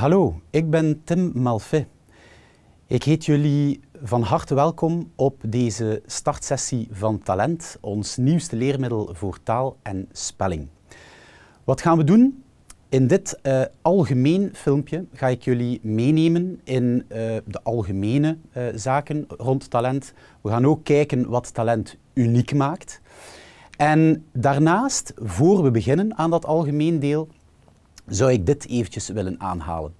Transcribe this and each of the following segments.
Hallo, ik ben Tim Malfé. Ik heet jullie van harte welkom op deze startsessie van Talent, ons nieuwste leermiddel voor taal en spelling. Wat gaan we doen? In dit eh, algemeen filmpje ga ik jullie meenemen in eh, de algemene eh, zaken rond talent. We gaan ook kijken wat talent uniek maakt. En daarnaast, voor we beginnen aan dat algemeen deel, zou ik dit eventjes willen aanhalen.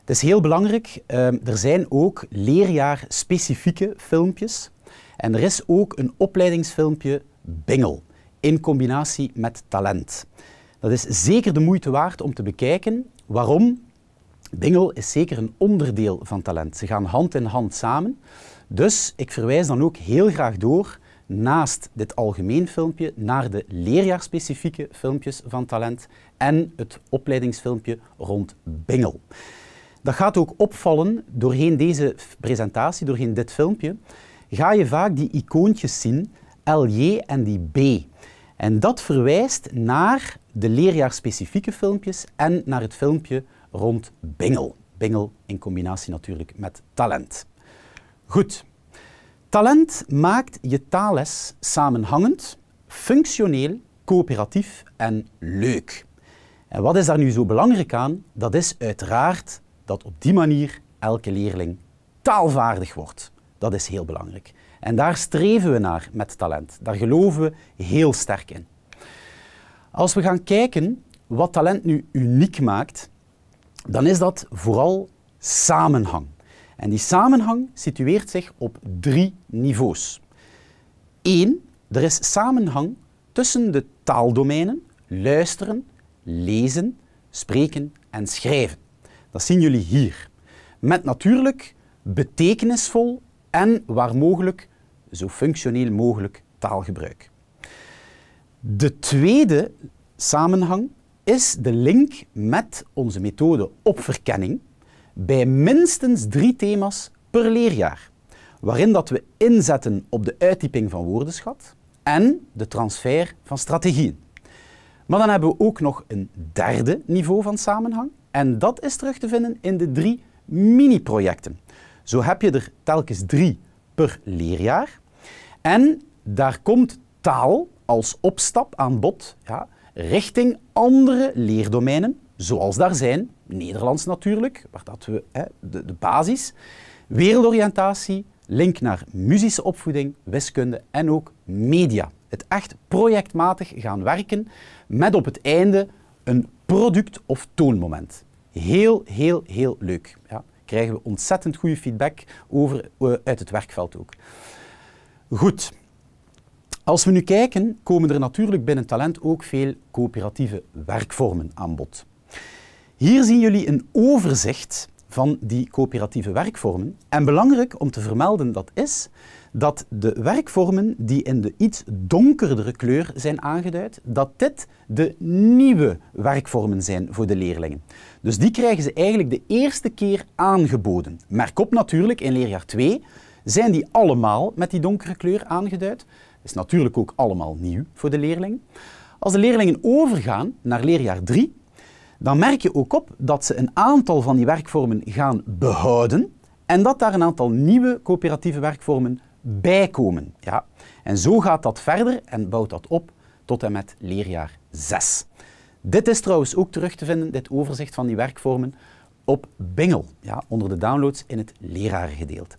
Het is heel belangrijk, ehm, er zijn ook leerjaarspecifieke filmpjes. En er is ook een opleidingsfilmpje Bingel, in combinatie met talent. Dat is zeker de moeite waard om te bekijken. Waarom? Bingel is zeker een onderdeel van talent. Ze gaan hand in hand samen. Dus ik verwijs dan ook heel graag door naast dit algemeen filmpje naar de leerjaarspecifieke filmpjes van talent en het opleidingsfilmpje rond Bingel. Dat gaat ook opvallen doorheen deze presentatie, doorheen dit filmpje, ga je vaak die icoontjes zien, LJ en die B. En dat verwijst naar de leerjaarspecifieke filmpjes en naar het filmpje rond Bingel. Bingel in combinatie natuurlijk met talent. Goed, Talent maakt je taalles samenhangend, functioneel, coöperatief en leuk. En wat is daar nu zo belangrijk aan? Dat is uiteraard dat op die manier elke leerling taalvaardig wordt. Dat is heel belangrijk. En daar streven we naar met talent. Daar geloven we heel sterk in. Als we gaan kijken wat talent nu uniek maakt, dan is dat vooral samenhang. En die samenhang situeert zich op drie niveaus. Eén, er is samenhang tussen de taaldomeinen luisteren, lezen, spreken en schrijven. Dat zien jullie hier. Met natuurlijk betekenisvol en waar mogelijk zo functioneel mogelijk taalgebruik. De tweede samenhang is de link met onze methode opverkenning, bij minstens drie thema's per leerjaar, waarin dat we inzetten op de uittyping van woordenschat en de transfer van strategieën. Maar dan hebben we ook nog een derde niveau van samenhang en dat is terug te vinden in de drie mini-projecten. Zo heb je er telkens drie per leerjaar en daar komt taal als opstap aan bod ja, richting andere leerdomeinen zoals daar zijn, Nederlands natuurlijk, waar dat we, hè, de, de basis, wereldoriëntatie, link naar muzische opvoeding, wiskunde en ook media. Het echt projectmatig gaan werken met op het einde een product of toonmoment. Heel, heel, heel leuk. Ja, krijgen we ontzettend goede feedback over, eh, uit het werkveld ook. Goed. Als we nu kijken, komen er natuurlijk binnen talent ook veel coöperatieve werkvormen aan bod. Hier zien jullie een overzicht van die coöperatieve werkvormen. En belangrijk om te vermelden dat is dat de werkvormen die in de iets donkerdere kleur zijn aangeduid, dat dit de nieuwe werkvormen zijn voor de leerlingen. Dus die krijgen ze eigenlijk de eerste keer aangeboden. Merk op natuurlijk, in leerjaar 2 zijn die allemaal met die donkere kleur aangeduid. Dat is natuurlijk ook allemaal nieuw voor de leerling. Als de leerlingen overgaan naar leerjaar 3, dan merk je ook op dat ze een aantal van die werkvormen gaan behouden en dat daar een aantal nieuwe coöperatieve werkvormen bij komen. Ja. En zo gaat dat verder en bouwt dat op tot en met leerjaar 6. Dit is trouwens ook terug te vinden, dit overzicht van die werkvormen, op Bingel, ja, onder de downloads in het lerarengedeelte.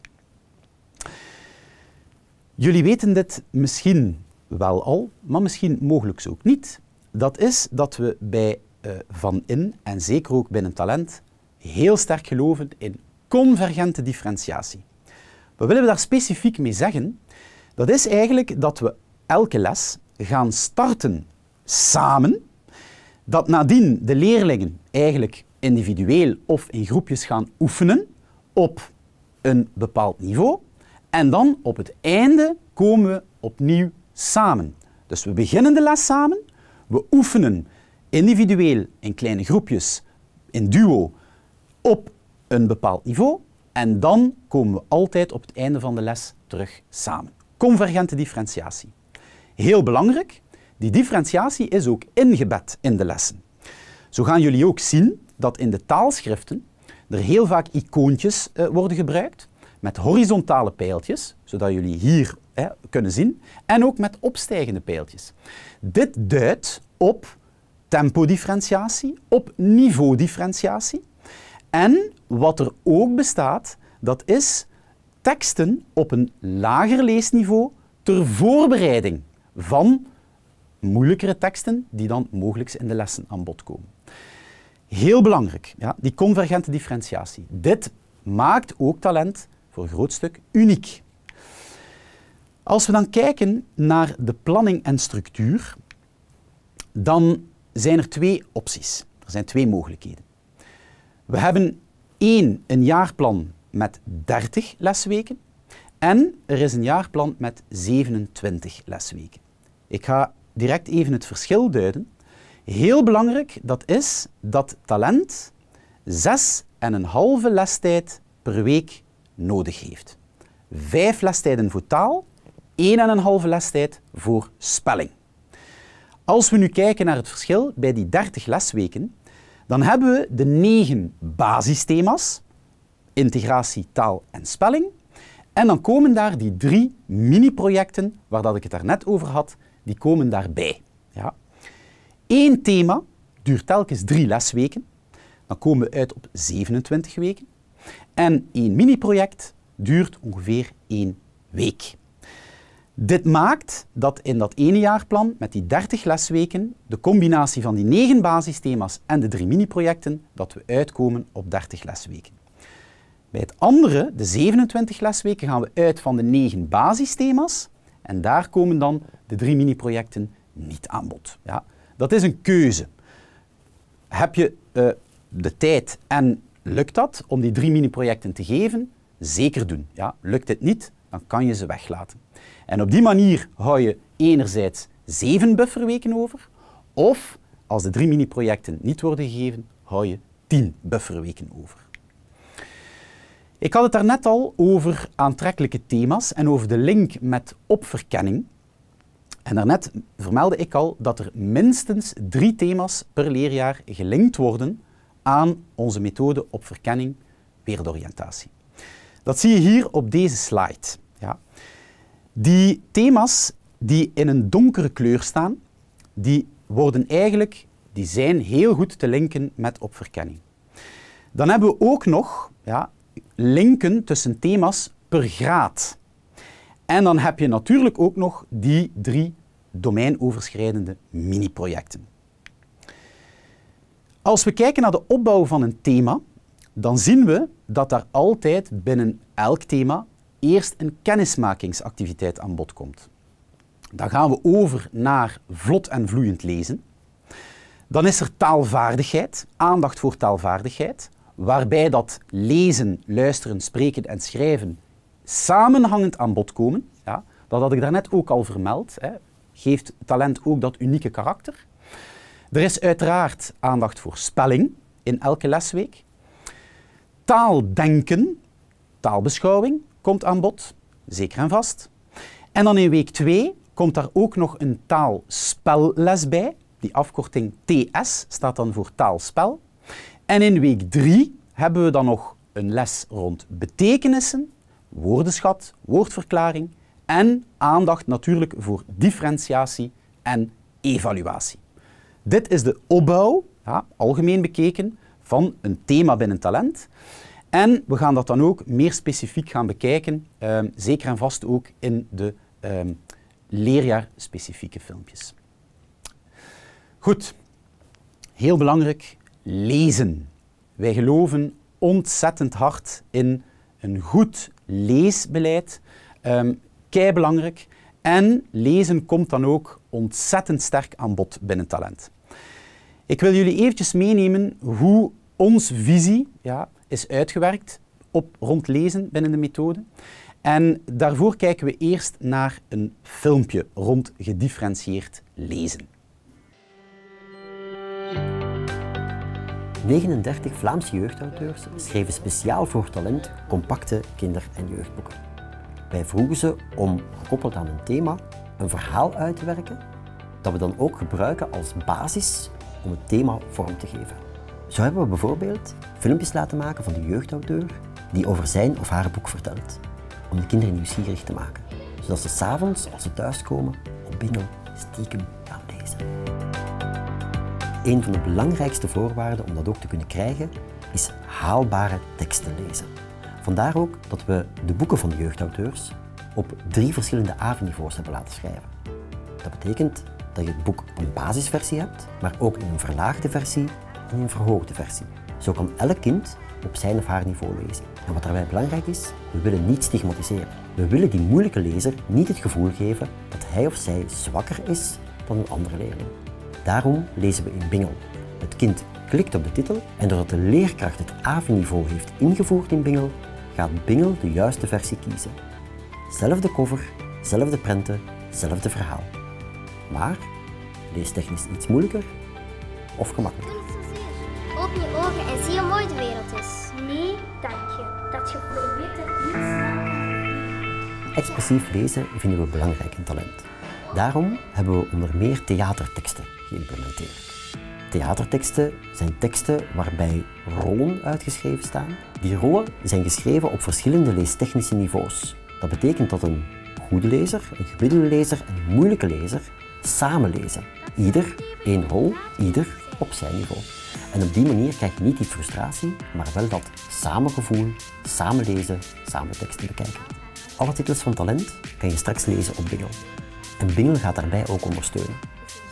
Jullie weten dit misschien wel al, maar misschien mogelijk ook niet. Dat is dat we bij eh, van in, en zeker ook binnen talent, heel sterk geloven in convergente differentiatie. Wat willen we daar specifiek mee zeggen? Dat is eigenlijk dat we elke les gaan starten samen, dat nadien de leerlingen eigenlijk individueel of in groepjes gaan oefenen op een bepaald niveau. En dan op het einde komen we opnieuw samen. Dus we beginnen de les samen, we oefenen individueel in kleine groepjes, in duo, op een bepaald niveau. En dan komen we altijd op het einde van de les terug samen. Convergente differentiatie. Heel belangrijk, die differentiatie is ook ingebed in de lessen. Zo gaan jullie ook zien dat in de taalschriften er heel vaak icoontjes eh, worden gebruikt met horizontale pijltjes, zodat jullie hier kunnen zien, en ook met opstijgende pijltjes. Dit duidt op tempodifferentiatie, op differentiatie En wat er ook bestaat, dat is teksten op een lager leesniveau ter voorbereiding van moeilijkere teksten die dan mogelijk in de lessen aan bod komen. Heel belangrijk, ja, die convergente differentiatie. Dit maakt ook talent voor een groot stuk uniek. Als we dan kijken naar de planning en structuur, dan zijn er twee opties. Er zijn twee mogelijkheden. We hebben één, een jaarplan met 30 lesweken en er is een jaarplan met 27 lesweken. Ik ga direct even het verschil duiden. Heel belangrijk, dat is dat talent zes en een halve lestijd per week nodig heeft. Vijf lestijden voor taal, één en een halve lestijd voor spelling. Als we nu kijken naar het verschil bij die 30 lesweken, dan hebben we de negen basisthema's, integratie, taal en spelling. En dan komen daar die drie mini-projecten, waar dat ik het daarnet over had, die komen daarbij. Ja. Eén thema duurt telkens drie lesweken. Dan komen we uit op 27 weken. En één mini-project duurt ongeveer één week. Dit maakt dat in dat ene jaarplan met die 30 lesweken, de combinatie van die 9 basisthema's en de drie mini-projecten, dat we uitkomen op 30 lesweken. Bij het andere, de 27 lesweken, gaan we uit van de 9 basisthema's en daar komen dan de drie mini-projecten niet aan bod. Ja, dat is een keuze. Heb je eh, de tijd en lukt dat om die drie mini-projecten te geven? Zeker doen. Ja, lukt het niet, dan kan je ze weglaten. En op die manier hou je enerzijds zeven bufferweken over, of als de drie mini-projecten niet worden gegeven, hou je tien bufferweken over. Ik had het daarnet al over aantrekkelijke thema's en over de link met opverkenning. En daarnet vermeldde ik al dat er minstens drie thema's per leerjaar gelinkt worden aan onze methode opverkenning, wereldoriëntatie. Dat zie je hier op deze slide. Ja. Die thema's die in een donkere kleur staan, die worden eigenlijk, die zijn heel goed te linken met opverkenning. Dan hebben we ook nog ja, linken tussen thema's per graad. En dan heb je natuurlijk ook nog die drie domeinoverschrijdende mini-projecten. Als we kijken naar de opbouw van een thema, dan zien we dat daar altijd binnen elk thema eerst een kennismakingsactiviteit aan bod komt. Dan gaan we over naar vlot en vloeiend lezen. Dan is er taalvaardigheid, aandacht voor taalvaardigheid, waarbij dat lezen, luisteren, spreken en schrijven samenhangend aan bod komen. Ja, dat had ik daarnet ook al vermeld. Hè. Geeft talent ook dat unieke karakter. Er is uiteraard aandacht voor spelling in elke lesweek taaldenken, taalbeschouwing, komt aan bod, zeker en vast. En dan in week 2 komt daar ook nog een taalspelles bij. Die afkorting TS staat dan voor taalspel. En in week 3 hebben we dan nog een les rond betekenissen, woordenschat, woordverklaring en aandacht natuurlijk voor differentiatie en evaluatie. Dit is de opbouw, ja, algemeen bekeken, van een thema binnen talent. En we gaan dat dan ook meer specifiek gaan bekijken, ehm, zeker en vast ook in de ehm, leerjaarspecifieke filmpjes. Goed, heel belangrijk, lezen. Wij geloven ontzettend hard in een goed leesbeleid. Um, kei belangrijk. En lezen komt dan ook ontzettend sterk aan bod binnen talent. Ik wil jullie eventjes meenemen hoe onze visie ja, is uitgewerkt op, rond lezen binnen de methode. En daarvoor kijken we eerst naar een filmpje rond gedifferentieerd lezen. 39 Vlaamse jeugdauteurs schreven speciaal voor talent compacte kinder- en jeugdboeken. Wij vroegen ze om, gekoppeld aan een thema, een verhaal uit te werken dat we dan ook gebruiken als basis om het thema vorm te geven. Zo hebben we bijvoorbeeld filmpjes laten maken van de jeugdauteur die over zijn of haar boek vertelt, om de kinderen nieuwsgierig te maken, zodat ze s'avonds, als ze thuiskomen, op bingo stiekem gaan lezen. Een van de belangrijkste voorwaarden om dat ook te kunnen krijgen, is haalbare teksten lezen. Vandaar ook dat we de boeken van de jeugdauteurs op drie verschillende AVE-niveaus hebben laten schrijven. Dat betekent dat je het boek in een basisversie hebt, maar ook in een verlaagde versie en een verhoogde versie. Zo kan elk kind op zijn of haar niveau lezen. En wat daarbij belangrijk is, we willen niet stigmatiseren. We willen die moeilijke lezer niet het gevoel geven dat hij of zij zwakker is dan een andere leerling. Daarom lezen we in Bingel. Het kind klikt op de titel en doordat de leerkracht het AVI-niveau heeft ingevoerd in Bingel, gaat Bingel de juiste versie kiezen. Zelfde cover, zelfde prenten, zelfde verhaal maar leestechnisch iets moeilijker of gemakkelijker. Open je ogen en zie hoe mooi de wereld is. Nee, dank je. Dat je probeert het niet snappen. Expressief lezen vinden we belangrijk in talent. Daarom hebben we onder meer theaterteksten geïmplementeerd. Theaterteksten zijn teksten waarbij rollen uitgeschreven staan. Die rollen zijn geschreven op verschillende leestechnische niveaus. Dat betekent dat een goede lezer, een gemiddelde lezer en een moeilijke lezer samen lezen. Ieder één rol, ieder op zijn niveau. En op die manier krijg je niet die frustratie, maar wel dat samengevoel, samen lezen, samen teksten bekijken. Alle titels van Talent kan je straks lezen op Bingel. En Bingel gaat daarbij ook ondersteunen.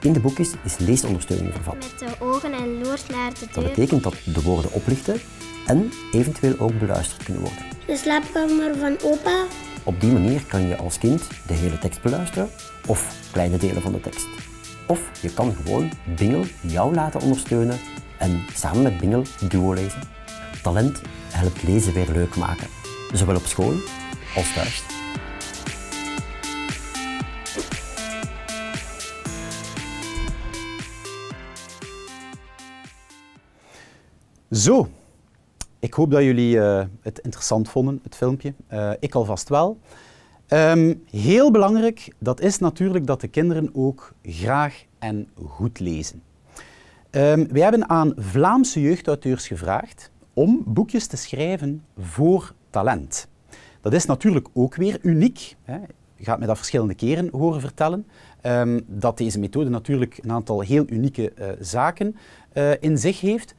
In de boekjes is leesondersteuning vervat. Met de ogen en loert naar de deur. Dat betekent dat de woorden oplichten en eventueel ook beluisterd kunnen worden. De dus slaapkamer van opa op die manier kan je als kind de hele tekst beluisteren of kleine delen van de tekst. Of je kan gewoon Bingel jou laten ondersteunen en samen met Bingel duo lezen. Talent helpt lezen weer leuk maken, zowel op school als thuis. Zo, ik hoop dat jullie uh, het interessant vonden, het filmpje. Eh, ik alvast wel. Ehm, heel belangrijk, dat is natuurlijk dat de kinderen ook graag en goed lezen. Um, we hebben aan Vlaamse jeugdauteurs gevraagd om boekjes te schrijven voor talent. Dat is natuurlijk ook weer uniek. Hè. Je gaat me dat verschillende keren horen vertellen. Ehm, dat deze methode natuurlijk een aantal heel unieke eh, zaken in zich heeft.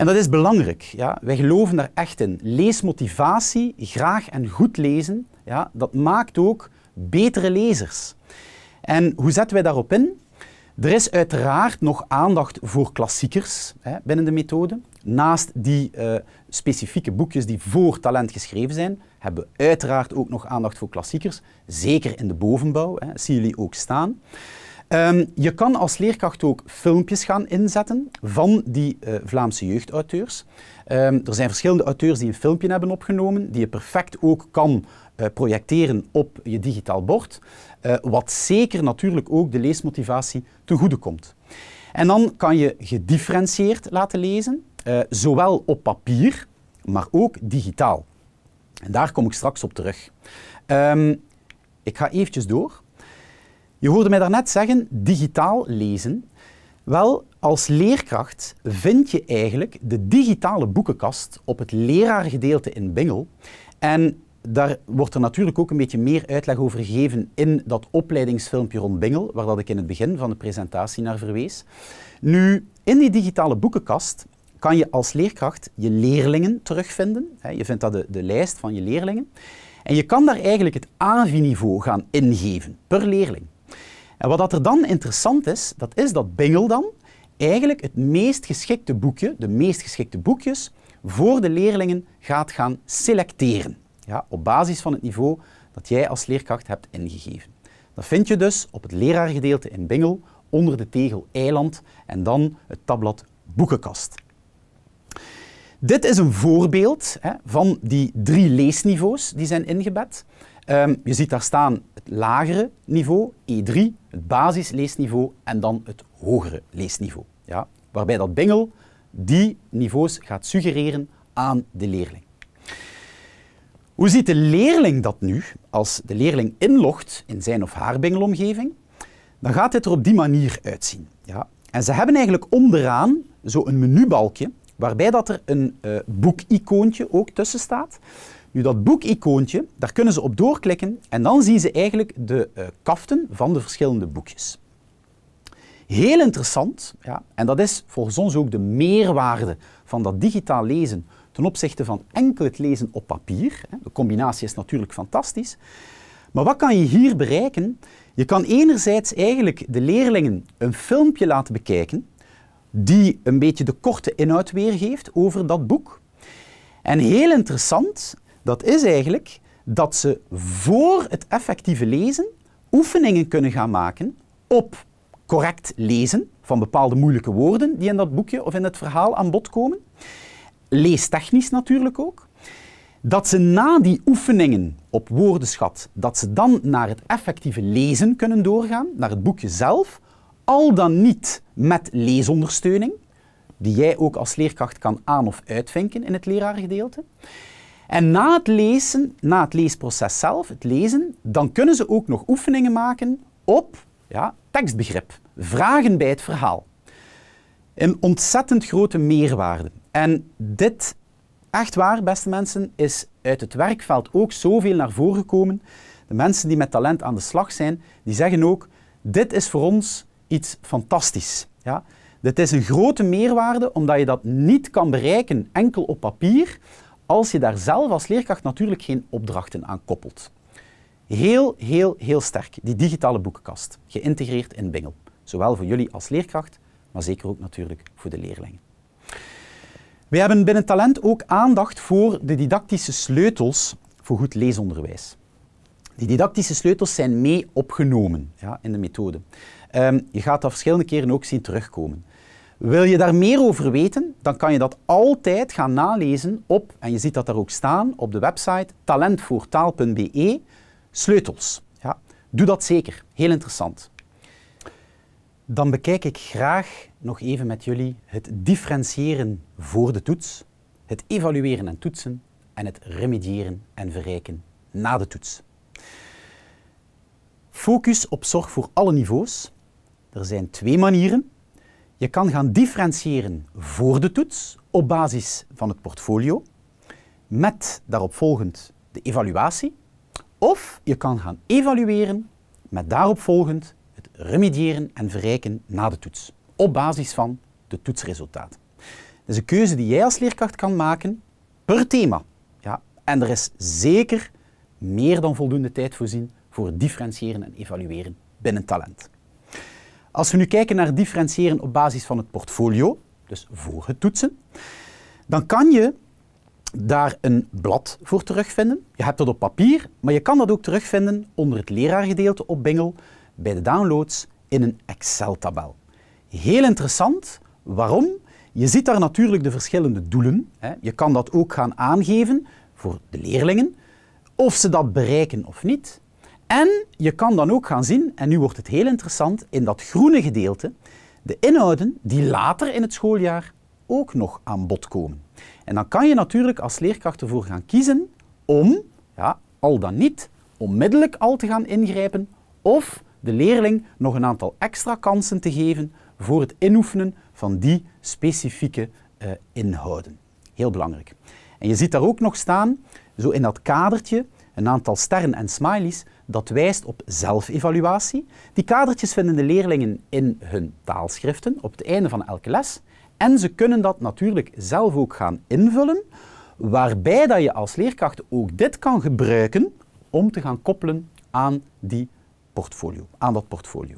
En dat is belangrijk. Ja? Wij geloven daar echt in. Leesmotivatie, graag en goed lezen, ja? dat maakt ook betere lezers. En hoe zetten wij daarop in? Er is uiteraard nog aandacht voor klassiekers hè, binnen de methode. Naast die eh, specifieke boekjes die voor talent geschreven zijn, hebben we uiteraard ook nog aandacht voor klassiekers. Zeker in de bovenbouw, hè, zien jullie ook staan. Ehm, je kan als leerkracht ook filmpjes gaan inzetten van die eh, Vlaamse jeugdauteurs. Ehm, er zijn verschillende auteurs die een filmpje hebben opgenomen, die je perfect ook kan eh, projecteren op je digitaal bord. Eh, wat zeker natuurlijk ook de leesmotivatie te goede komt. En dan kan je gedifferentieerd laten lezen, zowel op papier, maar ook digitaal. En daar kom ik straks op terug. Ehm, ik ga eventjes door. Je hoorde mij daarnet zeggen digitaal lezen. Wel, als leerkracht vind je eigenlijk de digitale boekenkast op het leraargedeelte in Bingel. En daar wordt er natuurlijk ook een beetje meer uitleg over gegeven in dat opleidingsfilmpje rond Bingel, waar dat ik in het begin van de presentatie naar verwees. Nu, in die digitale boekenkast kan je als leerkracht je leerlingen terugvinden. Je vindt dat de, de lijst van je leerlingen. En je kan daar eigenlijk het AVI-niveau gaan ingeven per leerling. En wat dat er dan interessant is, dat is dat Bingel dan eigenlijk het meest geschikte boekje, de meest geschikte boekjes, voor de leerlingen gaat gaan selecteren. Ja, op basis van het niveau dat jij als leerkracht hebt ingegeven. Dat vind je dus op het leraargedeelte in Bingel onder de tegel Eiland en dan het tabblad Boekenkast. Dit is een voorbeeld hè, van die drie leesniveaus die zijn ingebed. Ehm, je ziet daar staan het lagere niveau, E3, het basisleesniveau en dan het hogere leesniveau. Ja? Waarbij dat bingel die niveaus gaat suggereren aan de leerling. Hoe ziet de leerling dat nu? Als de leerling inlogt in zijn of haar bingelomgeving, dan gaat dit er op die manier uitzien. Ja? En ze hebben eigenlijk onderaan zo'n menubalkje, waarbij dat er een uh, boekicoontje ook tussen staat. Nu, dat boekicoontje, daar kunnen ze op doorklikken en dan zien ze eigenlijk de eh, kaften van de verschillende boekjes. Heel interessant, ja, en dat is volgens ons ook de meerwaarde van dat digitaal lezen ten opzichte van enkel het lezen op papier. De combinatie is natuurlijk fantastisch. Maar wat kan je hier bereiken? Je kan enerzijds eigenlijk de leerlingen een filmpje laten bekijken die een beetje de korte inhoud weergeeft over dat boek. En heel interessant, dat is eigenlijk dat ze voor het effectieve lezen oefeningen kunnen gaan maken op correct lezen van bepaalde moeilijke woorden die in dat boekje of in het verhaal aan bod komen. Leestechnisch natuurlijk ook. Dat ze na die oefeningen op woordenschat, dat ze dan naar het effectieve lezen kunnen doorgaan, naar het boekje zelf, al dan niet met leesondersteuning, die jij ook als leerkracht kan aan- of uitvinken in het leraargedeelte. En na het lezen, na het leesproces zelf, het lezen, dan kunnen ze ook nog oefeningen maken op ja, tekstbegrip. Vragen bij het verhaal. Een ontzettend grote meerwaarde. En dit, echt waar, beste mensen, is uit het werkveld ook zoveel naar voren gekomen. De mensen die met talent aan de slag zijn, die zeggen ook, dit is voor ons iets fantastisch. Ja? Dit is een grote meerwaarde, omdat je dat niet kan bereiken enkel op papier, als je daar zelf als leerkracht natuurlijk geen opdrachten aan koppelt. Heel, heel, heel sterk, die digitale boekenkast, geïntegreerd in Bingel. Zowel voor jullie als leerkracht, maar zeker ook natuurlijk voor de leerlingen. We hebben binnen Talent ook aandacht voor de didactische sleutels voor goed leesonderwijs. Die didactische sleutels zijn mee opgenomen ja, in de methode. Ehm, je gaat dat verschillende keren ook zien terugkomen. Wil je daar meer over weten, dan kan je dat altijd gaan nalezen op, en je ziet dat daar ook staan, op de website talentvoortaal.be, sleutels. Ja, doe dat zeker, heel interessant. Dan bekijk ik graag nog even met jullie het differentiëren voor de toets, het evalueren en toetsen en het remediëren en verrijken na de toets. Focus op zorg voor alle niveaus. Er zijn twee manieren je kan gaan differentiëren voor de toets op basis van het portfolio, met daaropvolgend de evaluatie, of je kan gaan evalueren met daaropvolgend het remediëren en verrijken na de toets, op basis van de toetsresultaat. Dat is een keuze die jij als leerkracht kan maken per thema. Ja, en er is zeker meer dan voldoende tijd voorzien voor differentiëren en evalueren binnen talent. Als we nu kijken naar differentiëren op basis van het portfolio, dus voor het toetsen, dan kan je daar een blad voor terugvinden. Je hebt dat op papier, maar je kan dat ook terugvinden onder het leraargedeelte op Bingel bij de downloads in een Excel-tabel. Heel interessant. Waarom? Je ziet daar natuurlijk de verschillende doelen. Je kan dat ook gaan aangeven voor de leerlingen, of ze dat bereiken of niet. En je kan dan ook gaan zien, en nu wordt het heel interessant, in dat groene gedeelte, de inhouden die later in het schooljaar ook nog aan bod komen. En dan kan je natuurlijk als leerkracht ervoor gaan kiezen om, ja, al dan niet, onmiddellijk al te gaan ingrijpen of de leerling nog een aantal extra kansen te geven voor het inoefenen van die specifieke eh, inhouden. Heel belangrijk. En je ziet daar ook nog staan, zo in dat kadertje, een aantal sterren en smileys, dat wijst op zelfevaluatie. Die kadertjes vinden de leerlingen in hun taalschriften op het einde van elke les. En ze kunnen dat natuurlijk zelf ook gaan invullen, waarbij dat je als leerkracht ook dit kan gebruiken om te gaan koppelen aan, die portfolio, aan dat portfolio.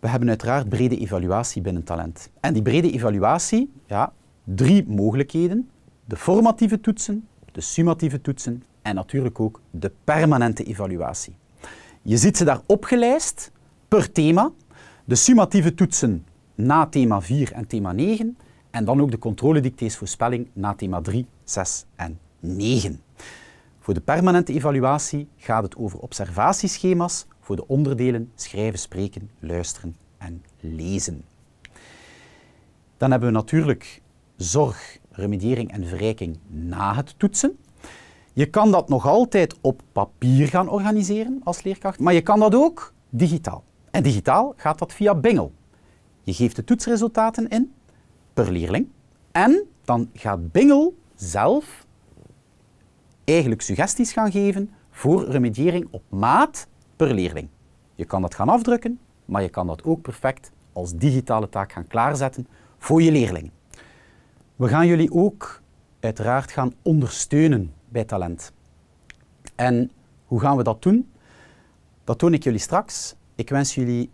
We hebben uiteraard brede evaluatie binnen talent. En die brede evaluatie, ja, drie mogelijkheden. De formatieve toetsen, de summatieve toetsen en natuurlijk ook de permanente evaluatie. Je ziet ze daar opgelijst per thema. De summatieve toetsen na thema 4 en thema 9 en dan ook de controledictees voorspelling na thema 3, 6 en 9. Voor de permanente evaluatie gaat het over observatieschema's voor de onderdelen schrijven, spreken, luisteren en lezen. Dan hebben we natuurlijk zorg remediering en verrijking na het toetsen. Je kan dat nog altijd op papier gaan organiseren als leerkracht, maar je kan dat ook digitaal. En digitaal gaat dat via Bingel. Je geeft de toetsresultaten in per leerling en dan gaat Bingel zelf eigenlijk suggesties gaan geven voor remediering op maat per leerling. Je kan dat gaan afdrukken, maar je kan dat ook perfect als digitale taak gaan klaarzetten voor je leerlingen. We gaan jullie ook uiteraard gaan ondersteunen bij talent. En hoe gaan we dat doen? Dat toon ik jullie straks. Ik wens jullie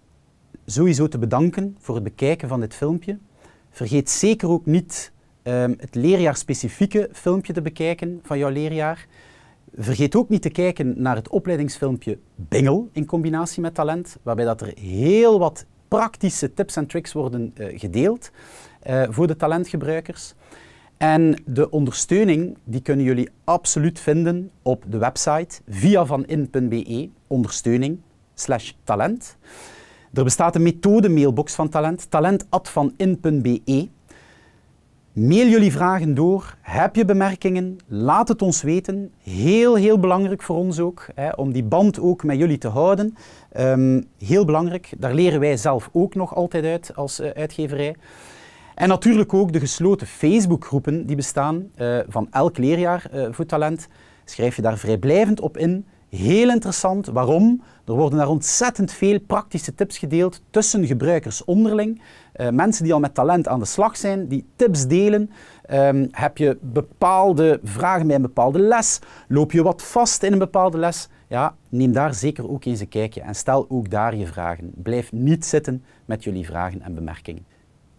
sowieso te bedanken voor het bekijken van dit filmpje. Vergeet zeker ook niet ehm, het leerjaarspecifieke filmpje te bekijken van jouw leerjaar. Vergeet ook niet te kijken naar het opleidingsfilmpje Bingel in combinatie met talent, waarbij dat er heel wat praktische tips en tricks worden eh, gedeeld. Eh, voor de talentgebruikers. En de ondersteuning die kunnen jullie absoluut vinden op de website via vanin.be ondersteuning talent. Er bestaat een methode mailbox van talent, talent@vanin.be. Mail jullie vragen door. Heb je bemerkingen? Laat het ons weten. Heel, heel belangrijk voor ons ook, hè, om die band ook met jullie te houden. Ehm, heel belangrijk, daar leren wij zelf ook nog altijd uit als eh, uitgeverij. En natuurlijk ook de gesloten Facebookgroepen die bestaan eh, van elk leerjaar uh, voor talent. Schrijf je daar vrijblijvend op in. Heel interessant. Waarom? Er worden daar ontzettend veel praktische tips gedeeld tussen gebruikers onderling. Eh, mensen die al met talent aan de slag zijn, die tips delen. Ehm, heb je bepaalde vragen bij een bepaalde les? Loop je wat vast in een bepaalde les? Ja, neem daar zeker ook eens een kijkje en stel ook daar je vragen. Blijf niet zitten met jullie vragen en bemerkingen.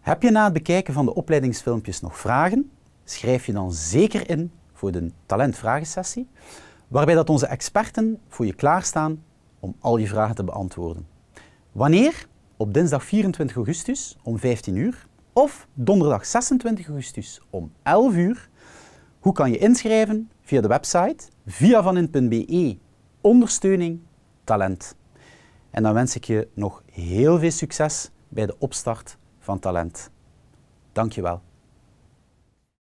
Heb je na het bekijken van de opleidingsfilmpjes nog vragen? Schrijf je dan zeker in voor de talentvragensessie, waarbij dat onze experten voor je klaarstaan om al je vragen te beantwoorden. Wanneer? Op dinsdag 24 augustus om 15 uur of donderdag 26 augustus om 11 uur. Hoe kan je inschrijven? Via de website via vanin.be ondersteuning talent. En dan wens ik je nog heel veel succes bij de opstart van talent. Dank je wel.